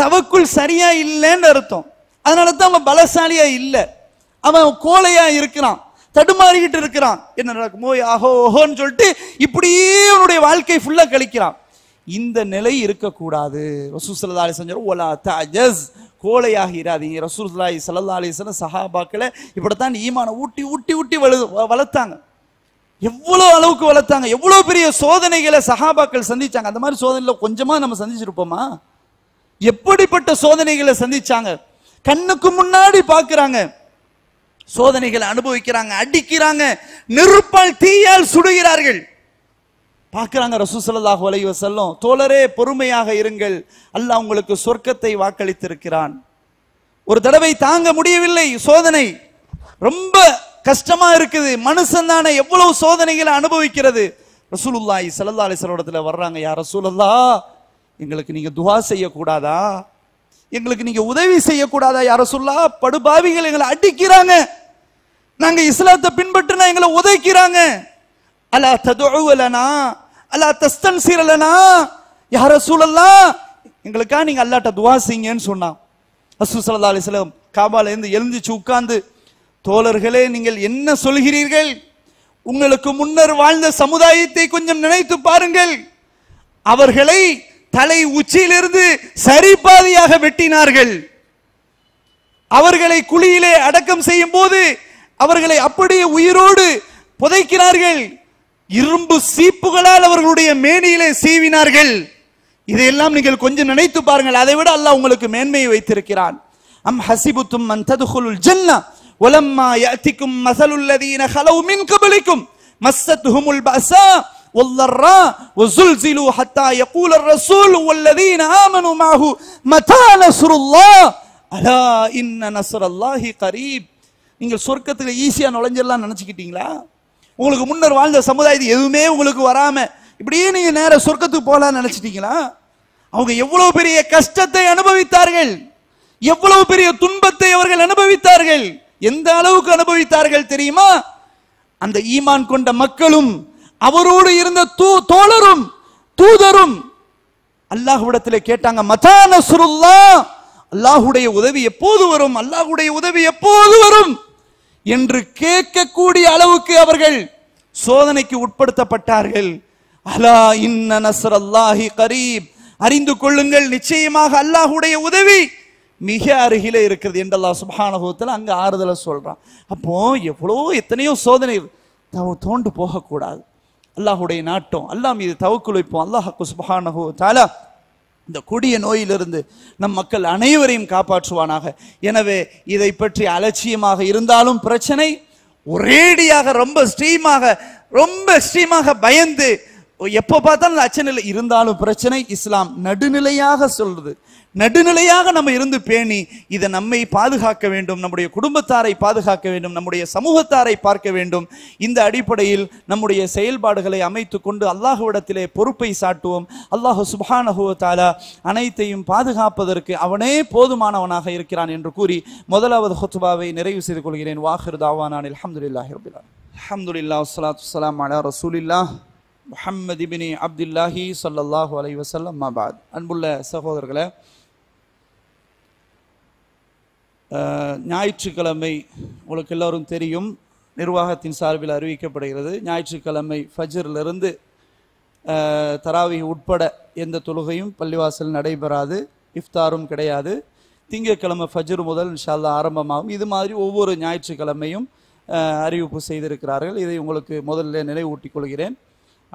தவக்குள் சரியா இல்லைன்னு அர்த்தம் அதனால தான் அவன் பலசாலியா இல்லை அவன் கோலையா இருக்கிறான் தடுமாறிக்கிட்டு இருக்கிறான் என்ன நடக்குமோ ஆஹோ ஓஹோன்னு சொல்லிட்டு இப்படியே அவனுடைய வாழ்க்கை ஃபுல்லாக கழிக்கிறான் இந்த நிலை இருக்கக்கூடாது ரசூசல்லா அலி செஞ்சோம் ஓலா தஜஸ் கோலையாக இராதிங்க ரசூல்லாய் சல்லா அலிஸ்லாம் சஹாபாக்களை இப்படித்தான் ஈமான ஊட்டி ஊட்டி ஊட்டி வலு வளர்த்தாங்க எவ்வளோ அளவுக்கு வளர்த்தாங்க எவ்வளோ பெரிய சோதனைகளை சஹாபாக்கள் சந்திச்சாங்க அந்த மாதிரி சோதனையில் கொஞ்சமாக நம்ம சந்திச்சிருப்போமா எப்படிப்பட்ட சோதனைகளை சந்திச்சாங்க கண்ணுக்கு முன்னாடி பார்க்குறாங்க சோதனைகளை அனுபவிக்கிறாங்க அடிக்கிறாங்க நெருப்பால் தீயால் சுடுகிறார்கள் பார்க்குறாங்க ரசூசல்லாஹு வலைவ செல்லும் தோழரே பொறுமையாக இருங்கள் அல்லாஹ் உங்களுக்கு சொர்க்கத்தை வாக்களித்திருக்கிறான் ஒரு தடவை தாங்க முடியவில்லை சோதனை ரொம்ப கஷ்டமா இருக்குது மனுஷன் தானே எவ்வளவு சோதனைகளை அனுபவிக்கிறது ரசூலுல்லாய் சல்லா அலிசலோடத்தில் வர்றாங்க யார் ரசூலல்லா எங்களுக்கு நீங்கள் துவா செய்யக்கூடாதா எங்களுக்கு நீங்கள் உதவி செய்யக்கூடாதா யார் ரசூல்லா படுபாவிகள் எங்களை அடிக்கிறாங்க நாங்க இஸ்லாத்தை பின்பற்றினா எங்களை உதைக்கிறாங்க அலா ததுலனா அலா தஸ்தன் சீரலனா யார சூழல்லாம் எங்களுக்கா நீங்க அல்லாட்ட துவாசிங்கன்னு சொன்னான் அசு சல்லா அலிஸ்லாம் காபால இருந்து எழுந்துச்சு உட்கார்ந்து தோழர்களே நீங்கள் என்ன சொல்கிறீர்கள் உங்களுக்கு முன்னர் வாழ்ந்த சமுதாயத்தை கொஞ்சம் நினைத்து பாருங்கள் அவர்களை தலை உச்சியிலிருந்து சரிபாதியாக வெட்டினார்கள் அவர்களை குழியிலே அடக்கம் செய்யும் போது அவர்களை அப்படியே உயிரோடு புதைக்கிறார்கள் இரும்பு சீப்புகளால் அவர்களுடைய மேனியிலே சீவினார்கள் இதையெல்லாம் நீங்கள் கொஞ்சம் நினைத்து பாருங்கள் அதை விட அல்லாஹ் உங்களுக்கு மேன்மையை வைத்திருக்கிறான் அம் ஹசிபுத்தும் அன் ததுகுலுல் ஜன்னா ஒலம்மா யஅதிக்கும் மசலுல்லதீன ஹலவு மின் கபலிக்கும் மஸ்ஸத்துஹுமுல் பஸா والضراء وزلزلوا ஹத்தா يقول الرسول والذين آمنوا معه மதா نصر الله ألا إن نصر الله நீங்கள் சொர்க்கத்தில் ஈஸியாக நுழைஞ்சிடலாம் நினச்சிக்கிட்டீங்களா உங்களுக்கு முன்னர் வாழ்ந்த சமுதாயத்து எதுவுமே உங்களுக்கு வராமல் இப்படியே நீங்கள் நேராக சொர்க்கத்துக்கு போகலான்னு நினச்சிட்டீங்களா அவங்க எவ்வளோ பெரிய கஷ்டத்தை அனுபவித்தார்கள் எவ்வளவு பெரிய துன்பத்தை அவர்கள் அனுபவித்தார்கள் எந்த அளவுக்கு அனுபவித்தார்கள் தெரியுமா அந்த ஈமான் கொண்ட மக்களும் அவரோடு இருந்த தூ தோழரும் தூதரும் அல்லாஹுடத்தில் கேட்டாங்க மதா சுருல்லா அல்லாஹுடைய உதவி எப்போது வரும் அல்லாஹுடைய உதவி எப்போது வரும் என்று கேட்கக்கூடிய அளவுக்கு அவர்கள் சோதனைக்கு உட்படுத்தப்பட்டார்கள் அலா இன்ன நசரல்லாஹி கரீப் அறிந்து கொள்ளுங்கள் நிச்சயமாக அல்லாஹுடைய உதவி மிக அருகிலே இருக்கிறது என்றல்லா அல்லாஹ் சுபானுபவத்தில் அங்கே ஆறுதலை சொல்கிறான் அப்போ எவ்வளோ எத்தனையோ சோதனை தவ தோண்டு போகக்கூடாது அல்லாஹுடைய நாட்டம் அல்லாஹ் மீது தவக்குள் வைப்போம் அல்லாஹ் சுபஹானஹு தாலா இந்த கொடிய நோயிலிருந்து நம் மக்கள் அனைவரையும் காப்பாற்றுவானாக எனவே இதை பற்றி அலட்சியமாக இருந்தாலும் பிரச்சனை ஒரேடியாக ரொம்ப ஸ்ட்ரீமாக ரொம்ப ஸ்ட்ரீமாக பயந்து எப்போ பார்த்தாலும் அச்சநிலை இருந்தாலும் பிரச்சனை இஸ்லாம் நடுநிலையாக சொல்றது நடுநிலையாக நம்ம இருந்து பேணி இதை நம்மை பாதுகாக்க வேண்டும் நம்முடைய குடும்பத்தாரை பாதுகாக்க வேண்டும் நம்முடைய சமூகத்தாரை பார்க்க வேண்டும் இந்த அடிப்படையில் நம்முடைய செயல்பாடுகளை அமைத்து கொண்டு அல்லாஹுவிடத்திலே பொறுப்பை சாட்டுவோம் அல்லாஹு சுபானஹுவத்தாலா அனைத்தையும் பாதுகாப்பதற்கு அவனே போதுமானவனாக இருக்கிறான் என்று கூறி முதலாவது ஹொத்துபாவை நிறைவு செய்து கொள்கிறேன் வாஹிர் தாவானான் அலமதுல்லாஹிரபிலா அஹமதுல்லா வலாத் வலாம் அலா ரசூலில்லா முஹம்மது இபினி அப்துல்லாஹி சல்லாஹு அலை வசல்லம் மபாத் அன்புள்ள சகோதரர்களை ஞாயிற்றுக்கிழமை உங்களுக்கு எல்லோரும் தெரியும் நிர்வாகத்தின் சார்பில் அறிவிக்கப்படுகிறது ஞாயிற்றுக்கிழமை ஃபஜ்ரிலிருந்து தராவி உட்பட எந்த தொழுகையும் பள்ளிவாசல் நடைபெறாது இஃப்தாரும் கிடையாது திங்கட்கிழமை ஃபஜர் முதல் இன்ஷால்லா ஆரம்பமாகும் இது மாதிரி ஒவ்வொரு ஞாயிற்றுக்கிழமையும் அறிவிப்பு செய்திருக்கிறார்கள் இதை உங்களுக்கு முதல்ல நினைவூட்டிக் கொள்கிறேன்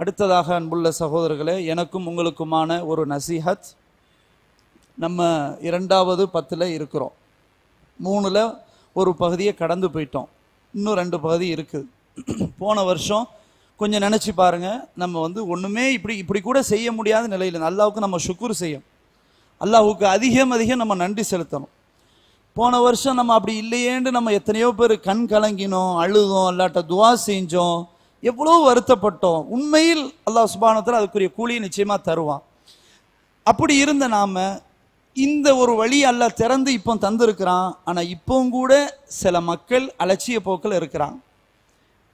அடுத்ததாக அன்புள்ள சகோதரர்களே எனக்கும் உங்களுக்குமான ஒரு நசீஹத் நம்ம இரண்டாவது பத்தில் இருக்கிறோம் மூணில் ஒரு பகுதியை கடந்து போயிட்டோம் இன்னும் ரெண்டு பகுதி இருக்குது போன வருஷம் கொஞ்சம் நினச்சி பாருங்கள் நம்ம வந்து ஒன்றுமே இப்படி இப்படி கூட செய்ய முடியாத நிலையில் அல்லாவுக்கு நம்ம சுக்குர் செய்யும் அல்லாஹுக்கு அதிகம் அதிகம் நம்ம நன்றி செலுத்தணும் போன வருஷம் நம்ம அப்படி இல்லையேன்னு நம்ம எத்தனையோ பேர் கண் கலங்கினோம் அழுதோம் இல்லாட்ட துவா செஞ்சோம் எவ்வளோ வருத்தப்பட்டோம் உண்மையில் அல்லாஹ் சுபானத்தில் அதுக்குரிய கூலியை நிச்சயமாக தருவான் அப்படி இருந்த நாம் இந்த ஒரு வழி அல்ல திறந்து இப்போ தந்திருக்கிறான் ஆனால் இப்போவும் கூட சில மக்கள் அலட்சிய போக்கில் இருக்கிறான்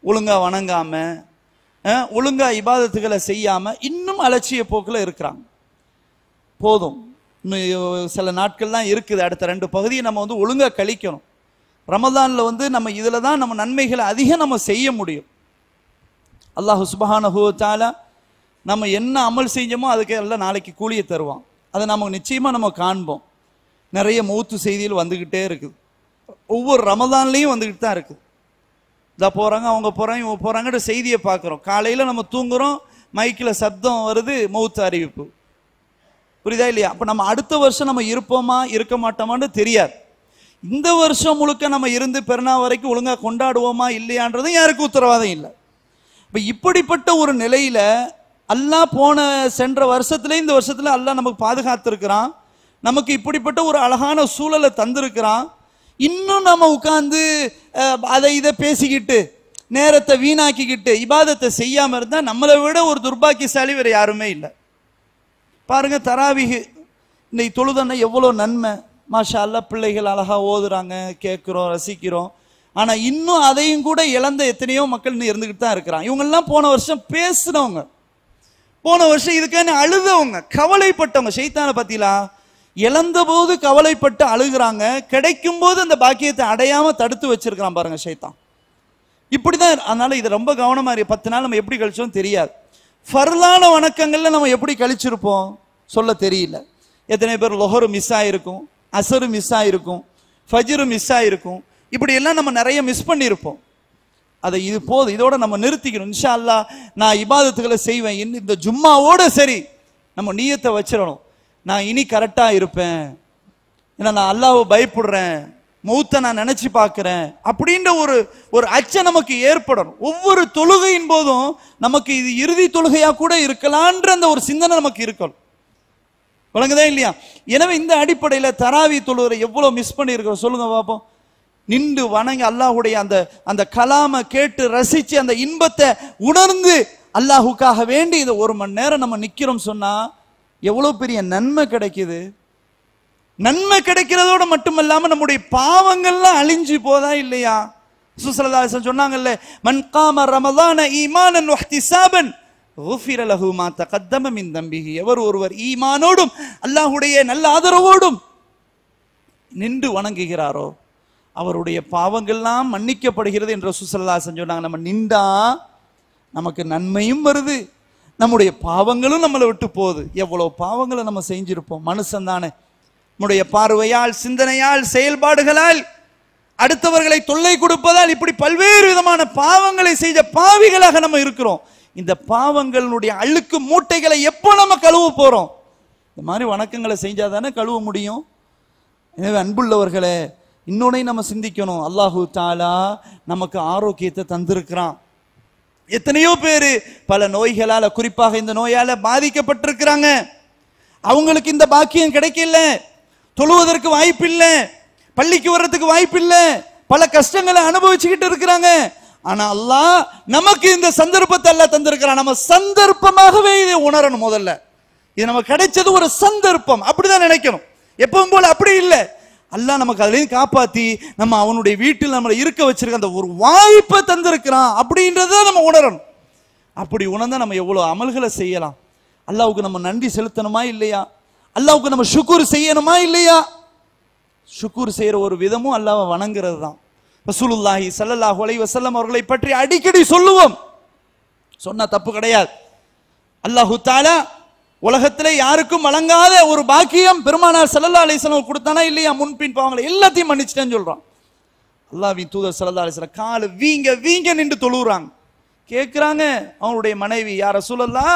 ஒழுங்காக வணங்காமல் ஒழுங்காக இபாதத்துகளை செய்யாமல் இன்னும் அலட்சிய போக்கில் இருக்கிறான் போதும் சில நாட்கள் தான் இருக்குது அடுத்த ரெண்டு பகுதியை நம்ம வந்து ஒழுங்காக கழிக்கணும் ரமதானில் வந்து நம்ம இதில் தான் நம்ம நன்மைகளை அதிகம் நம்ம செய்ய முடியும் அல்லாஹ் சுபஹானஹூத்தாலா நம்ம என்ன அமல் செஞ்சோமோ அதுக்கு எல்லாம் நாளைக்கு கூலியை தருவான் அதை நம்ம நிச்சயமாக நம்ம காண்போம் நிறைய மூத்து செய்திகள் வந்துக்கிட்டே இருக்குது ஒவ்வொரு ரமதான்லேயும் வந்துக்கிட்டு தான் இருக்குது இதாக போகிறாங்க அவங்க போகிறாங்க இவங்க போகிறாங்கன்ற செய்தியை பார்க்குறோம் காலையில் நம்ம தூங்குகிறோம் மைக்கில் சப்தம் வருது மௌத்து அறிவிப்பு புரியுதா இல்லையா அப்போ நம்ம அடுத்த வருஷம் நம்ம இருப்போமா இருக்க மாட்டோமான்னு தெரியாது இந்த வருஷம் முழுக்க நம்ம இருந்து பெருநாள் வரைக்கும் ஒழுங்காக கொண்டாடுவோமா இல்லையான்றதும் யாருக்கும் உத்தரவாதம் இல்லை இப்போ இப்படிப்பட்ட ஒரு நிலையில் அல்லாஹ் போன சென்ற வருஷத்துலேயும் இந்த வருஷத்தில் அல்லாஹ் நமக்கு பாதுகாத்திருக்கிறான் நமக்கு இப்படிப்பட்ட ஒரு அழகான சூழலை தந்திருக்கிறான் இன்னும் நம்ம உட்காந்து அதை இதை பேசிக்கிட்டு நேரத்தை வீணாக்கிக்கிட்டு இபாதத்தை செய்யாமல் இருந்தால் நம்மளை விட ஒரு துர்பாக்கியசாலி வேறு யாருமே இல்லை பாருங்கள் தராவிகு இன்னைக்கு தொழுதன்னா எவ்வளோ நன்மை மாஷா அல்ல பிள்ளைகள் அழகாக ஓதுறாங்க கேட்குறோம் ரசிக்கிறோம் ஆனால் இன்னும் அதையும் கூட இழந்த எத்தனையோ மக்கள் இன்னும் இருந்துக்கிட்டு தான் இருக்கிறான் இவங்கெல்லாம் போன வருஷம் பேசினவங்க போன வருஷம் இதுக்கான அழுதவங்க கவலைப்பட்டவங்க செய்தான பார்த்தீங்களா போது கவலைப்பட்டு அழுகிறாங்க கிடைக்கும் போது அந்த பாக்கியத்தை அடையாமல் தடுத்து வச்சிருக்கிறான் பாருங்க சைத்தான் இப்படி தான் அதனால இது ரொம்ப கவனமாக இருக்கு பத்து நாள் நம்ம எப்படி கழிச்சோம் தெரியாது ஃபர்லான வணக்கங்களில் நம்ம எப்படி கழிச்சிருப்போம் சொல்ல தெரியல எத்தனை பேர் லொஹரு மிஸ் ஆயிருக்கும் அசரு மிஸ் ஆயிருக்கும் ஃபஜ்ரு மிஸ் ஆயிருக்கும் இப்படியெல்லாம் நம்ம நிறைய மிஸ் பண்ணியிருப்போம் அதை இது போதும் இதோட நம்ம நிறுத்திக்கணும் இன்ஷா அல்லா நான் இபாதத்துக்களை செய்வேன் இந்த ஜும்மாவோட சரி நம்ம நீயத்தை வச்சிடணும் நான் இனி கரெக்டாக இருப்பேன் ஏன்னா நான் அல்லாவை பயப்படுறேன் மூத்த நான் நினச்சி பார்க்குறேன் அப்படின்ற ஒரு ஒரு அச்சம் நமக்கு ஏற்படணும் ஒவ்வொரு தொழுகையின் போதும் நமக்கு இது இறுதி தொழுகையாக கூட இருக்கலான்ற அந்த ஒரு சிந்தனை நமக்கு இருக்கணும் வழங்குதான் இல்லையா எனவே இந்த அடிப்படையில் தராவி தொழுகிற எவ்வளோ மிஸ் பண்ணியிருக்கிறோம் சொல்லுங்கள் பார்ப்போம் நின்று வணங்கி அல்லாஹுடைய அந்த அந்த கலாமை கேட்டு ரசித்து அந்த இன்பத்தை உணர்ந்து அல்லாஹுக்காக வேண்டி இதை ஒரு மணி நேரம் நம்ம நிற்கிறோம் சொன்னால் எவ்வளோ பெரிய நன்மை கிடைக்குது நன்மை கிடைக்கிறதோடு மட்டுமல்லாமல் நம்முடைய பாவங்கள்லாம் அழிஞ்சு போதா இல்லையா சுசலதாசன் சொன்னாங்கல்ல மன்காம ரமதான ஈமானன் வஹ்திசாபன் மா தகத்தம மின் தம்பிகி எவர் ஒருவர் ஈமானோடும் அல்லாஹுடைய நல்ல ஆதரவோடும் நின்று வணங்குகிறாரோ அவருடைய பாவங்கள்லாம் மன்னிக்கப்படுகிறது என்று சுசல்லா செஞ்சோம் நம்ம நின்றா நமக்கு நன்மையும் வருது நம்முடைய பாவங்களும் நம்மளை விட்டு போகுது எவ்வளோ பாவங்களை நம்ம செஞ்சிருப்போம் மனுஷன் தானே நம்முடைய பார்வையால் சிந்தனையால் செயல்பாடுகளால் அடுத்தவர்களை தொல்லை கொடுப்பதால் இப்படி பல்வேறு விதமான பாவங்களை செய்த பாவிகளாக நம்ம இருக்கிறோம் இந்த பாவங்களுடைய அழுக்கு மூட்டைகளை எப்போ நம்ம கழுவ போகிறோம் இந்த மாதிரி வணக்கங்களை செஞ்சால் தானே கழுவ முடியும் எனவே அன்புள்ளவர்களே இன்னொன்னையும் நம்ம சிந்திக்கணும் அல்லாஹூ தாலா நமக்கு ஆரோக்கியத்தை தந்திருக்கிறான் எத்தனையோ பேர் பல நோய்களால் குறிப்பாக இந்த நோயால் பாதிக்கப்பட்டிருக்கிறாங்க அவங்களுக்கு இந்த பாக்கியம் கிடைக்கல தொழுவதற்கு வாய்ப்பு இல்லை பள்ளிக்கு வர்றதுக்கு வாய்ப்பு இல்லை பல கஷ்டங்களை அனுபவிச்சுக்கிட்டு இருக்கிறாங்க ஆனா அல்லாஹ் நமக்கு இந்த சந்தர்ப்பத்தை எல்லாம் தந்திருக்கிறான் நம்ம சந்தர்ப்பமாகவே இதை உணரணும் முதல்ல இது நமக்கு கிடைச்சது ஒரு சந்தர்ப்பம் அப்படிதான் நினைக்கணும் எப்பவும் போல அப்படி இல்லை அல்ல நமக்கு அதுலேயும் காப்பாற்றி நம்ம அவனுடைய வீட்டில் நம்மளை இருக்க வச்சிருக்க அந்த ஒரு வாய்ப்பை தந்திருக்கிறான் அப்படின்றத நம்ம உணரணும் அப்படி உணர்ந்தால் நம்ம எவ்வளோ அமல்களை செய்யலாம் அல்லாவுக்கு நம்ம நன்றி செலுத்தணுமா இல்லையா அல்லாவுக்கு நம்ம சுக்குர் செய்யணுமா இல்லையா சுக்குர் செய்கிற ஒரு விதமும் அல்லாவை வணங்குறது தான் ரசூலுல்லாஹி சல்லல்லாஹு அலை வசல்லம் அவர்களை பற்றி அடிக்கடி சொல்லுவோம் சொன்னால் தப்பு கிடையாது அல்லாஹு தாலா உலகத்தில் யாருக்கும் வழங்காத ஒரு பாக்கியம் பெருமானார் சல்லல்லா அலிஸ்லாம் கொடுத்தானா இல்லையா முன்பின் பாவங்களை எல்லாத்தையும் மன்னிச்சிட்டேன்னு சொல்கிறான் அல்லாவின் தூதர் சல்லா அலிசன காலு வீங்க வீங்க நின்று தொழுகிறாங்க கேட்குறாங்க அவனுடைய மனைவி யார சூழல்லா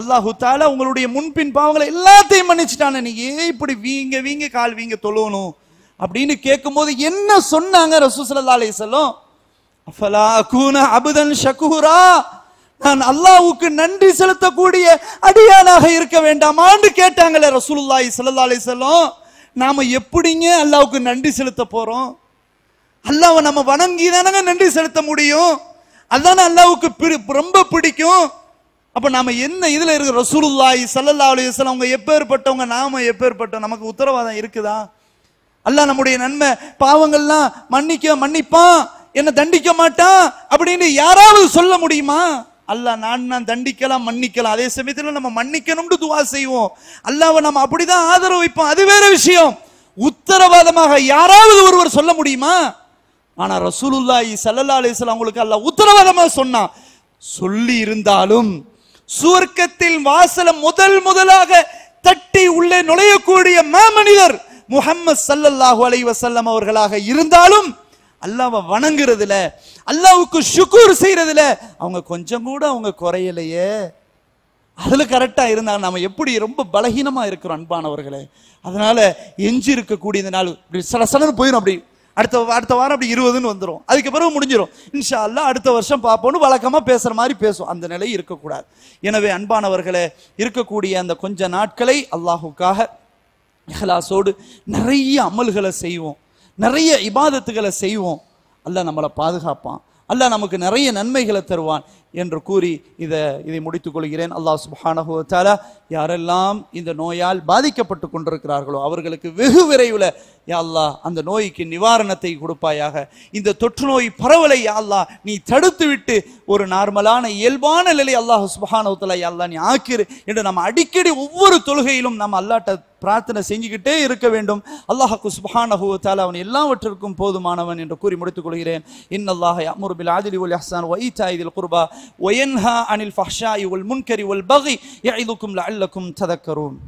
அல்லாஹு தால உங்களுடைய முன்பின் பாவங்களை எல்லாத்தையும் மன்னிச்சிட்டானே நீ ஏன் இப்படி வீங்க வீங்க கால் வீங்க தொழுவணும் அப்படின்னு கேட்கும்போது என்ன சொன்னாங்க ரசூ சல்லா அஃபலா கூன அபுதன் ஷக்குரா நான் அல்லாவுக்கு நன்றி செலுத்தக்கூடிய அடியானாக இருக்க வேண்டாமான்னு கேட்டாங்களே ரசூலுல்லாய் சல்லா அலி செல்லம் நாம எப்படிங்க அல்லாவுக்கு நன்றி செலுத்த போகிறோம் அல்லாவை நம்ம வணங்கி தானங்க நன்றி செலுத்த முடியும் அதான அல்லாவுக்கு ரொம்ப பிடிக்கும் அப்போ நாம் என்ன இதில் இருக்கிற ரசூலுல்லாய் சல்லல்லா அலி வஸ்லம் அவங்க எப்பேற்பட்டவங்க நாம் எப்பேற்பட்டோம் நமக்கு உத்தரவாதம் இருக்குதா அல்லாஹ் நம்முடைய நன்மை பாவங்கள்லாம் மன்னிக்க மன்னிப்பான் என்னை தண்டிக்க மாட்டான் அப்படின்னு யாராவது சொல்ல முடியுமா அல்ல நான் நான் தண்டிக்கலாம் மன்னிக்கலாம் அதே சமயத்தில் நம்ம மன்னிக்கணும்னு துவா செய்வோம் அல்லாவை நம்ம அப்படிதான் ஆதரவு வைப்போம் அது வேற விஷயம் உத்தரவாதமாக யாராவது ஒருவர் சொல்ல முடியுமா ஆனா ரசூலுல்லாஹி சல்லல்லா அலிஸ்லாம் அவங்களுக்கு அல்ல உத்தரவாதமாக சொன்னான் சொல்லி இருந்தாலும் சுவர்க்கத்தில் வாசல முதல் முதலாக தட்டி உள்ளே நுழையக்கூடிய மாமனிதர் முகம்மது சல்லல்லாஹு அலைவசல்லம் அவர்களாக இருந்தாலும் அல்லாவை வணங்குறதுல அல்லாவுக்கு சுக்கூர் செய்யறதுல அவங்க கொஞ்சம் கூட அவங்க குறையலையே அதில் கரெக்டாக இருந்தால் நம்ம எப்படி ரொம்ப பலகீனமாக இருக்கிறோம் அன்பானவர்களே அதனால் எஞ்சி இருக்கக்கூடிய இந்த நாள் இப்படி சட சடன்னு போயிடும் அப்படி அடுத்த அடுத்த வாரம் அப்படி இருபதுன்னு வந்துடும் அதுக்கு பிறகு முடிஞ்சிடும் இன்ஷா அடுத்த வருஷம் பார்ப்போம்னு வழக்கமாக பேசுகிற மாதிரி பேசும் அந்த நிலை இருக்கக்கூடாது எனவே அன்பானவர்களே இருக்கக்கூடிய அந்த கொஞ்ச நாட்களை அல்லாஹுக்காக இஹலாசோடு நிறைய அமல்களை செய்வோம் நிறைய இபாதத்துகளை செய்வோம் அல்ல நம்மளை பாதுகாப்பான் அல்ல நமக்கு நிறைய நன்மைகளை தருவான் என்று கூறி இதை இதை முடித்துக் கொள்கிறேன் அல்லாஹ் சுபானஹோத்தாலா யாரெல்லாம் இந்த நோயால் பாதிக்கப்பட்டு கொண்டிருக்கிறார்களோ அவர்களுக்கு வெகு விரைவில் யாழ்லா அந்த நோய்க்கு நிவாரணத்தை கொடுப்பாயாக இந்த தொற்று நோய் பரவலை யாழ்லா நீ தடுத்துவிட்டு ஒரு நார்மலான இயல்பான நிலை அல்லாஹ் சுபஹானவத்தில் யாழ்லா நீ ஆக்கிரு என்று நம்ம அடிக்கடி ஒவ்வொரு தொழுகையிலும் நம்ம அல்லாட்ட பிரார்த்தனை செஞ்சுக்கிட்டே இருக்க வேண்டும் அல்லாஹாக்கு சுபஹானஹு தால அவன் எல்லாவற்றிற்கும் போதுமானவன் என்று கூறி முடித்துக் கொள்கிறேன் இன் அல்லாஹ் அமுர்பில் ஆதிலி ஒலி ஹசான் ஒய் தாயிதில் குர்பா وينهى عن الفحشاء والمنكر والبغي يعظكم لعلكم تذكرون